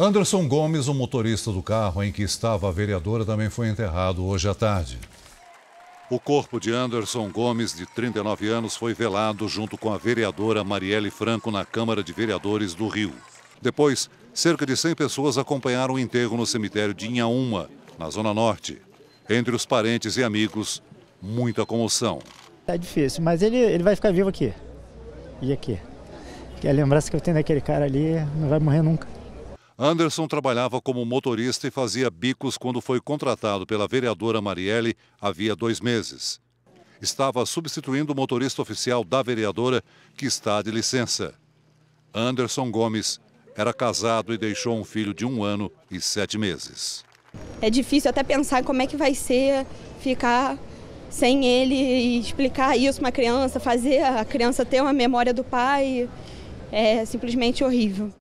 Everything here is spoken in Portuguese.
Anderson Gomes, o motorista do carro em que estava a vereadora, também foi enterrado hoje à tarde. O corpo de Anderson Gomes, de 39 anos, foi velado junto com a vereadora Marielle Franco na Câmara de Vereadores do Rio. Depois, cerca de 100 pessoas acompanharam o enterro no cemitério de Inhaúma, na Zona Norte. Entre os parentes e amigos, muita comoção. É difícil, mas ele, ele vai ficar vivo aqui. E aqui. Que é a lembrança que eu tenho daquele cara ali não vai morrer nunca. Anderson trabalhava como motorista e fazia bicos quando foi contratado pela vereadora Marielle havia dois meses. Estava substituindo o motorista oficial da vereadora, que está de licença. Anderson Gomes era casado e deixou um filho de um ano e sete meses. É difícil até pensar como é que vai ser ficar sem ele e explicar isso para uma criança, fazer a criança ter uma memória do pai. É simplesmente horrível.